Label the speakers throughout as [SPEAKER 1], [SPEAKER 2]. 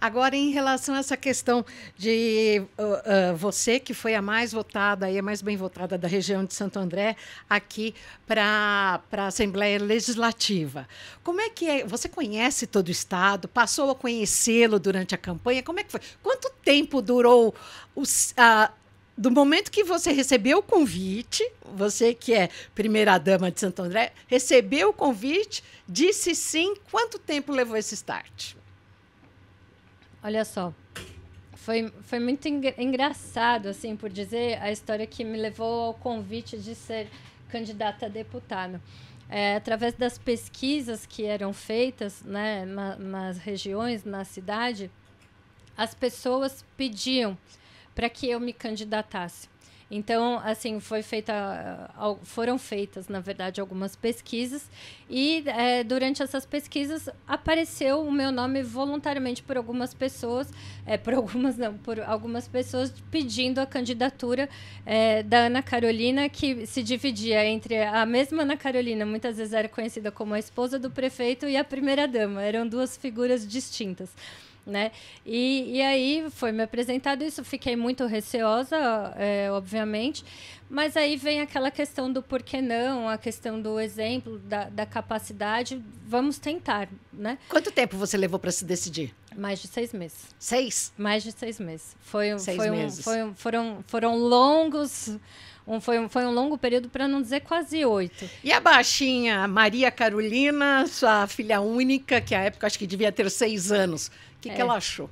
[SPEAKER 1] Agora, em relação a essa questão de uh, uh, você, que foi a mais votada e a mais bem votada da região de Santo André, aqui para a Assembleia Legislativa. Como é que é? Você conhece todo o Estado? Passou a conhecê-lo durante a campanha? Como é que foi? Quanto tempo durou uh, do momento que você recebeu o convite, você que é primeira-dama de Santo André, recebeu o convite, disse sim. Quanto tempo levou esse start? Olha só, foi, foi muito engraçado, assim, por dizer, a história que me levou ao convite de ser candidata a deputado. É, através das pesquisas que eram feitas né, na, nas regiões, na cidade, as pessoas pediam para que eu me candidatasse. Então, assim, foi feita, ah, foram feitas, na verdade, algumas pesquisas e é, durante essas pesquisas apareceu o meu nome voluntariamente por algumas pessoas, é, por algumas não, por algumas pessoas pedindo a candidatura é, da Ana Carolina, que se dividia entre a mesma Ana Carolina, muitas vezes era conhecida como a esposa do prefeito e a primeira dama, eram duas figuras distintas né? E, e aí foi me apresentado isso, fiquei muito receosa, é, obviamente, mas aí vem aquela questão do porquê não, a questão do exemplo, da, da capacidade, vamos tentar, né? Quanto tempo você levou para se decidir? Mais de seis meses. Seis? Mais de seis meses. Foi, seis foi meses. Um, foi foram, foram longos. Um, foi, um, foi um longo período, para não dizer quase oito. E a baixinha Maria Carolina, sua filha única, que à época acho que devia ter seis anos, o que, é. que ela achou?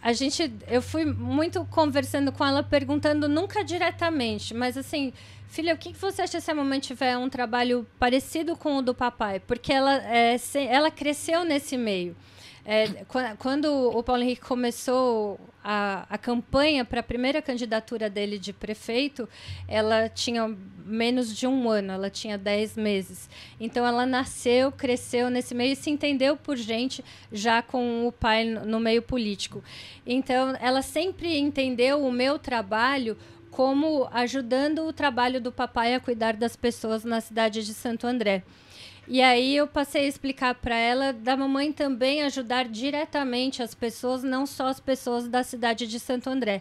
[SPEAKER 1] a gente eu fui muito conversando com ela perguntando nunca diretamente mas assim filha o que você acha se a mamãe tiver um trabalho parecido com o do papai porque ela é, ela cresceu nesse meio é, quando o Paulo Henrique começou a, a campanha para a primeira candidatura dele de prefeito, ela tinha menos de um ano, ela tinha dez meses. Então ela nasceu, cresceu nesse meio e se entendeu por gente já com o pai no meio político. Então ela sempre entendeu o meu trabalho como ajudando o trabalho do papai a cuidar das pessoas na cidade de Santo André. E aí eu passei a explicar para ela da mamãe também ajudar diretamente as pessoas, não só as pessoas da cidade de Santo André.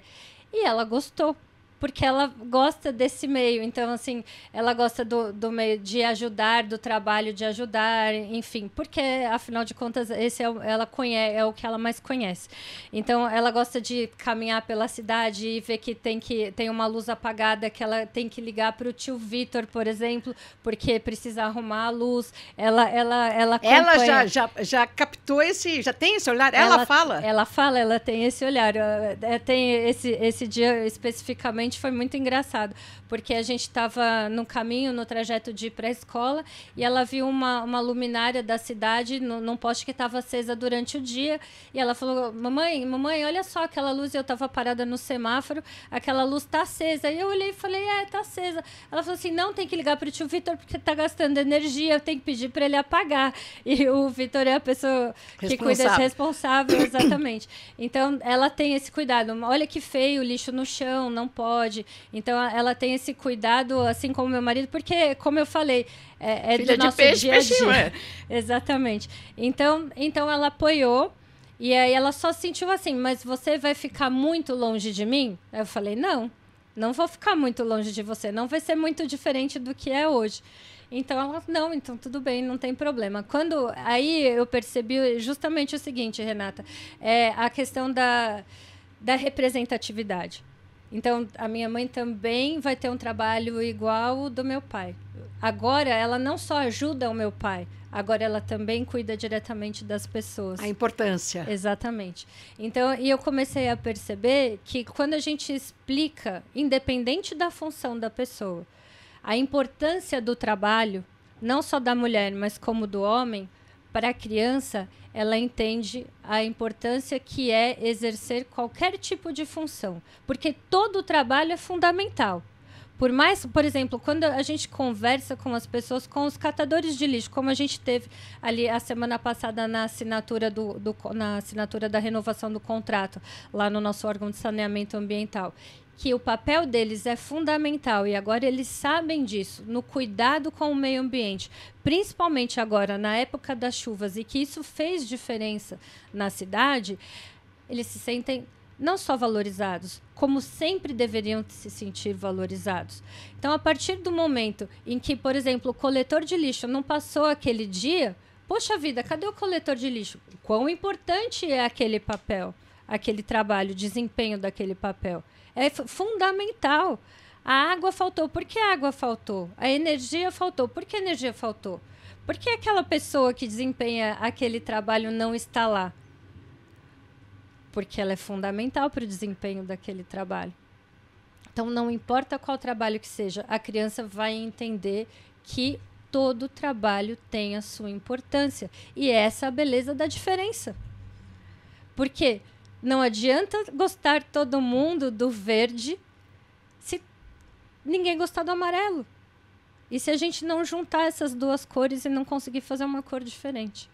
[SPEAKER 1] E ela gostou porque ela gosta desse meio. Então, assim, ela gosta do, do meio de ajudar, do trabalho de ajudar, enfim, porque, afinal de contas, esse é o, ela conhece, é o que ela mais conhece. Então, ela gosta de caminhar pela cidade e ver que tem, que, tem uma luz apagada que ela tem que ligar para o tio Vitor, por exemplo, porque precisa arrumar a luz. Ela, ela, ela, ela já, já, já captou esse, já tem esse olhar? Ela, ela fala? Ela fala, ela tem esse olhar. É, tem esse, esse dia especificamente realmente foi muito engraçado, porque a gente estava no caminho, no trajeto de ir para a escola, e ela viu uma, uma luminária da cidade no, num poste que estava acesa durante o dia, e ela falou: Mamãe, mamãe, olha só aquela luz. Eu estava parada no semáforo, aquela luz está acesa. E eu olhei e falei: É, está acesa. Ela falou assim: Não, tem que ligar para o tio Vitor, porque está gastando energia, eu tenho que pedir para ele apagar. E o Vitor é a pessoa que cuida de responsável, exatamente. Então, ela tem esse cuidado. Olha que feio, lixo no chão, não pode pode. Então ela tem esse cuidado, assim como meu marido, porque, como eu falei, é, é do nosso peixe, dia a dia. é? Exatamente. Então, então ela apoiou. E aí ela só sentiu assim, mas você vai ficar muito longe de mim? Eu falei, não, não vou ficar muito longe de você, não vai ser muito diferente do que é hoje. Então ela, não, então tudo bem, não tem problema. Quando aí eu percebi justamente o seguinte, Renata, é a questão da, da representatividade. Então, a minha mãe também vai ter um trabalho igual o do meu pai. Agora, ela não só ajuda o meu pai, agora ela também cuida diretamente das pessoas. A importância. Exatamente. Então, e eu comecei a perceber que quando a gente explica, independente da função da pessoa, a importância do trabalho, não só da mulher, mas como do homem, para a criança, ela entende a importância que é exercer qualquer tipo de função, porque todo o trabalho é fundamental. Por mais, por exemplo, quando a gente conversa com as pessoas, com os catadores de lixo, como a gente teve ali a semana passada na assinatura, do, do, na assinatura da renovação do contrato, lá no nosso órgão de saneamento ambiental que o papel deles é fundamental e agora eles sabem disso, no cuidado com o meio ambiente, principalmente agora na época das chuvas e que isso fez diferença na cidade, eles se sentem não só valorizados, como sempre deveriam se sentir valorizados. Então, a partir do momento em que, por exemplo, o coletor de lixo não passou aquele dia, poxa vida, cadê o coletor de lixo? Quão importante é aquele papel? aquele trabalho, o desempenho daquele papel. É fundamental. A água faltou, por que a água faltou? A energia faltou, por que a energia faltou? Por que aquela pessoa que desempenha aquele trabalho não está lá? Porque ela é fundamental para o desempenho daquele trabalho. Então, não importa qual trabalho que seja, a criança vai entender que todo trabalho tem a sua importância. E essa é a beleza da diferença. Porque não adianta gostar todo mundo do verde se ninguém gostar do amarelo. E se a gente não juntar essas duas cores e não conseguir fazer uma cor diferente?